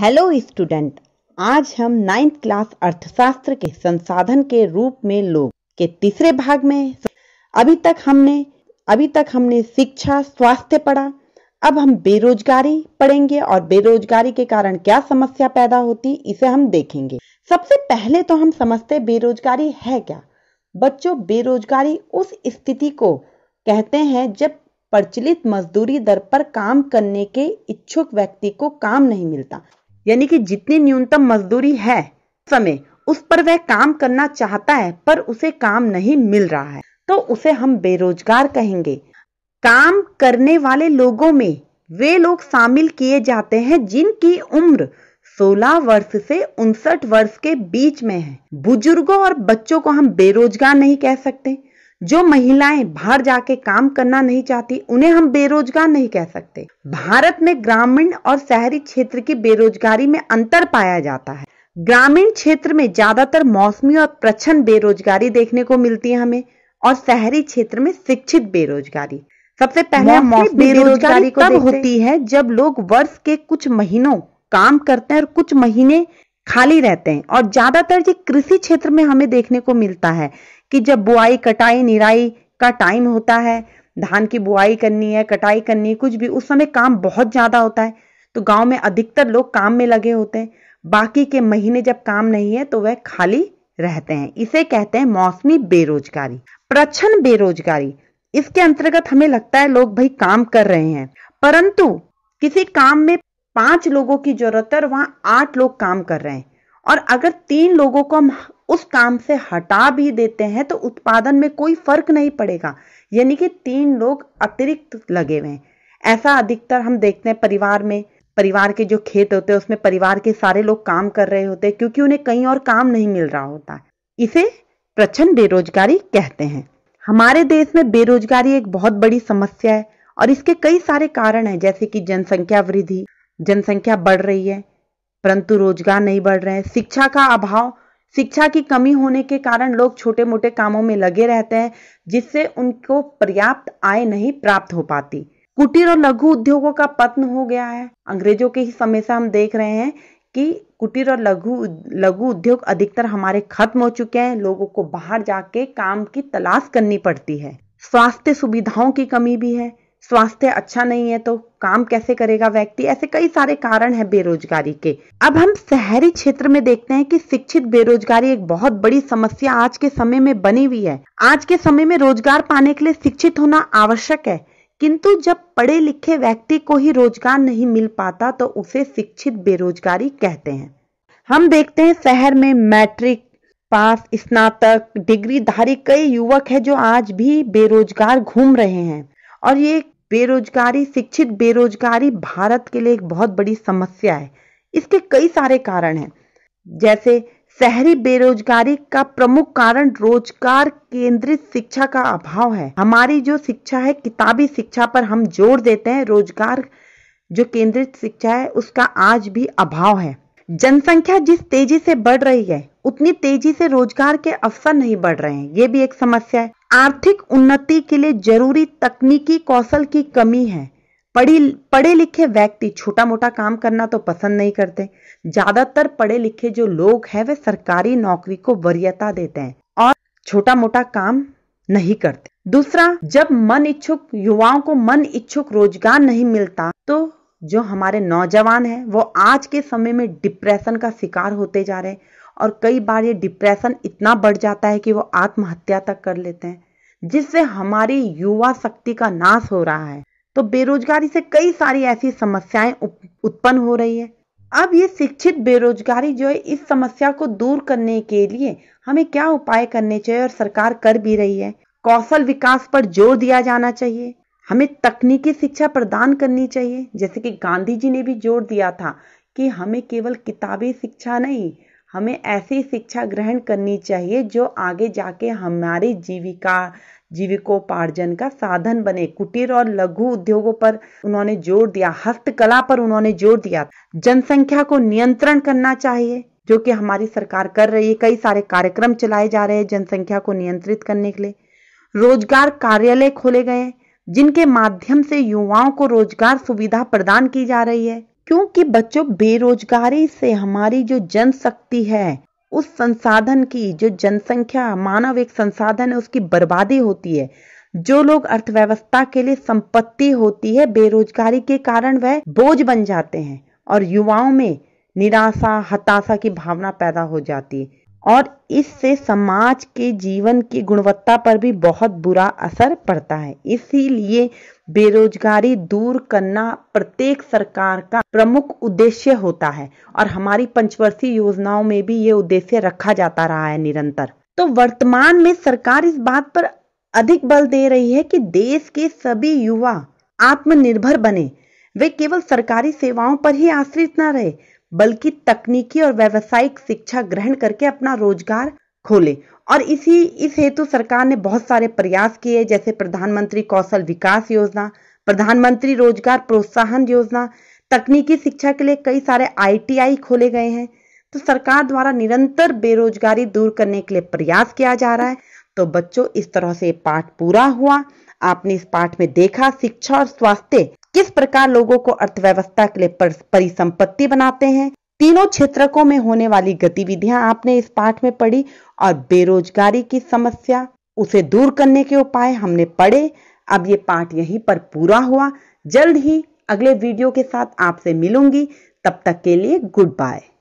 hello student आज हम ninth class अर्थशास्त्र के संसाधन के रूप में लोग के तीसरे भाग में अभी तक हमने अभी तक हमने शिक्षा स्वास्थ्य पढ़ा अब हम बेरोजगारी पढ़ेंगे और बेरोजगारी के कारण क्या समस्या पैदा होती इसे हम देखेंगे सबसे पहले तो हम समझते बेरोजगारी है क्या बच्चों बेरोजगारी उस स्थिति को कहते हैं जब प्रचलित मजदूरी दर पर काम करने के इच्छुक व्यक्ति को काम नहीं मिलता यानी कि जितनी न्यूनतम मजदूरी है समय उस पर वह काम करना चाहता है पर उसे काम नहीं मिल रहा है तो उसे हम बेरोजगार कहेंगे काम करने वाले लोगों में वे लोग शामिल किए जाते हैं जिनकी उम्र 16 वर्ष से उनसठ वर्ष के बीच में है बुजुर्गों और बच्चों को हम बेरोजगार नहीं कह सकते जो महिलाएं बाहर जाके काम करना नहीं चाहती उन्हें हम बेरोजगार नहीं कह सकते भारत में ग्रामीण और शहरी क्षेत्र की बेरोजगारी में अंतर पाया जाता है ग्रामीण क्षेत्र में ज्यादातर मौसमी और प्रच्छन्न बेरोजगारी देखने को मिलती है हमें और शहरी क्षेत्र में शिक्षित बेरोजगारी सबसे पहले मौसमी बेरोजगारी तब होती है जब लोग वर्ष के कुछ महीनों काम करते हैं और कुछ महीने खाली रहते हैं और ज्यादातर ये कृषि क्षेत्र में हमें देखने को मिलता है कि जब बुआई कटाई निराई का टाइम होता है धान की बुआई करनी है कटाई करनी है कुछ भी उस समय काम बहुत ज़्यादा होता है तो गांव में अधिकतर लोग काम में लगे होते हैं बाकी के महीने जब काम नहीं है तो वह खाली रहते हैं इसे कहते हैं मौसमी बेरोजगारी प्रच्छन बेरोजगारी इसके अंतर्गत हमें लगता है लोग भाई काम कर रहे हैं परंतु किसी काम में पांच लोगों की जरूरत है और वहां आठ लोग काम कर रहे हैं और अगर तीन लोगों को हम उस काम से हटा भी देते हैं तो उत्पादन में कोई फर्क नहीं पड़ेगा यानी कि तीन लोग अतिरिक्त लगे हुए हैं ऐसा अधिकतर हम देखते हैं परिवार में परिवार के जो खेत होते हैं उसमें परिवार के सारे लोग काम कर रहे होते हैं क्योंकि उन्हें कहीं और काम नहीं मिल रहा होता इसे प्रचंड बेरोजगारी कहते हैं हमारे देश में बेरोजगारी एक बहुत बड़ी समस्या है और इसके कई सारे कारण हैं जैसे कि जनसंख्या वृद्धि जनसंख्या बढ़ रही है परंतु रोजगार नहीं बढ़ रहे हैं शिक्षा का अभाव शिक्षा की कमी होने के कारण लोग छोटे मोटे कामों में लगे रहते हैं जिससे उनको पर्याप्त आय नहीं प्राप्त हो पाती कुटीर और लघु उद्योगों का पतन हो गया है अंग्रेजों के ही समय से हम देख रहे हैं कि कुटीर और लघु लघु उद्योग अधिकतर हमारे खत्म हो चुके हैं लोगों को बाहर जाके काम की तलाश करनी पड़ती है स्वास्थ्य सुविधाओं की कमी भी है स्वास्थ्य अच्छा नहीं है तो काम कैसे करेगा व्यक्ति ऐसे कई सारे कारण हैं बेरोजगारी के अब हम शहरी क्षेत्र में देखते हैं कि शिक्षित बेरोजगारी एक बहुत बड़ी समस्या आज के समय में बनी हुई है आज के समय में रोजगार पाने के लिए शिक्षित होना आवश्यक है किंतु जब पढ़े लिखे व्यक्ति को ही रोजगार नहीं मिल पाता तो उसे शिक्षित बेरोजगारी कहते हैं हम देखते हैं शहर में मैट्रिक पास स्नातक डिग्रीधारी कई युवक है जो आज भी बेरोजगार घूम रहे हैं और ये बेरोजगारी शिक्षित बेरोजगारी भारत के लिए एक बहुत बड़ी समस्या है इसके कई सारे कारण हैं जैसे शहरी बेरोजगारी का प्रमुख कारण रोजगार केंद्रित शिक्षा का अभाव है हमारी जो शिक्षा है किताबी शिक्षा पर हम जोर देते हैं रोजगार जो केंद्रित शिक्षा है उसका आज भी अभाव है जनसंख्या जिस तेजी से बढ़ रही है उतनी तेजी से रोजगार के अवसर नहीं बढ़ रहे हैं ये भी एक समस्या है आर्थिक उन्नति के लिए जरूरी तकनीकी कौशल की कमी है पढ़ी पढ़े लिखे व्यक्ति छोटा मोटा काम करना तो पसंद नहीं करते ज्यादातर पढ़े लिखे जो लोग हैं वे सरकारी नौकरी को वरीयता देते हैं और छोटा मोटा काम नहीं करते दूसरा जब मन इच्छुक युवाओं को मन इच्छुक रोजगार नहीं मिलता तो जो हमारे नौजवान हैं वो आज के समय में डिप्रेशन का शिकार होते जा रहे हैं और कई बार ये डिप्रेशन इतना बढ़ जाता है कि वो आत्महत्या तक कर लेते हैं जिससे हमारी युवा शक्ति का नाश हो रहा है तो बेरोजगारी से कई सारी ऐसी समस्याएं उत्पन्न हो रही है अब ये शिक्षित बेरोजगारी जो है इस समस्या को दूर करने के लिए हमें क्या उपाय करने चाहिए और सरकार कर भी रही है कौशल विकास पर जोर दिया जाना चाहिए हमें तकनीकी शिक्षा प्रदान करनी चाहिए जैसे कि गांधी जी ने भी जोर दिया था कि हमें केवल किताबी शिक्षा नहीं हमें ऐसी शिक्षा ग्रहण करनी चाहिए जो आगे जाके हमारी जीविका जीविकोपार्जन का साधन बने कुटीर और लघु उद्योगों पर उन्होंने जोर दिया हस्तकला पर उन्होंने जोर दिया जनसंख्या को नियंत्रण करना चाहिए जो कि हमारी सरकार कर रही है कई सारे कार्यक्रम चलाए जा रहे हैं जनसंख्या को नियंत्रित करने के लिए रोजगार कार्यालय खोले गए जिनके माध्यम से युवाओं को रोजगार सुविधा प्रदान की जा रही है क्योंकि बच्चों बेरोजगारी से हमारी जो जनशक्ति है उस संसाधन की जो जनसंख्या मानव एक संसाधन है उसकी बर्बादी होती है जो लोग अर्थव्यवस्था के लिए संपत्ति होती है बेरोजगारी के कारण वह बोझ बन जाते हैं और युवाओं में निराशा हताशा की भावना पैदा हो जाती है और इससे समाज के जीवन की गुणवत्ता पर भी बहुत बुरा असर पड़ता है इसीलिए बेरोजगारी दूर करना प्रत्येक सरकार का प्रमुख उद्देश्य होता है और हमारी पंचवर्षीय योजनाओं में भी ये उद्देश्य रखा जाता रहा है निरंतर तो वर्तमान में सरकार इस बात पर अधिक बल दे रही है कि देश के सभी युवा आत्मनिर्भर बने वे केवल सरकारी सेवाओं पर ही आश्रित न रहे बल्कि तकनीकी और व्यावसायिक शिक्षा ग्रहण करके अपना रोजगार खोले और इसी इस हेतु सरकार ने बहुत सारे प्रयास किए जैसे प्रधानमंत्री कौशल विकास योजना प्रधानमंत्री रोजगार प्रोत्साहन योजना तकनीकी शिक्षा के लिए कई सारे आईटीआई खोले गए हैं तो सरकार द्वारा निरंतर बेरोजगारी दूर करने के लिए प्रयास किया जा रहा है तो बच्चों इस तरह से पाठ पूरा हुआ आपने इस पाठ में देखा शिक्षा और स्वास्थ्य किस प्रकार लोगों को अर्थव्यवस्था के लिए परिसंपत्ति बनाते हैं तीनों क्षेत्रकों में होने वाली गतिविधियां आपने इस पाठ में पढ़ी और बेरोजगारी की समस्या उसे दूर करने के उपाय हमने पढ़े अब ये पाठ यहीं पर पूरा हुआ जल्द ही अगले वीडियो के साथ आपसे मिलूंगी तब तक के लिए गुड बाय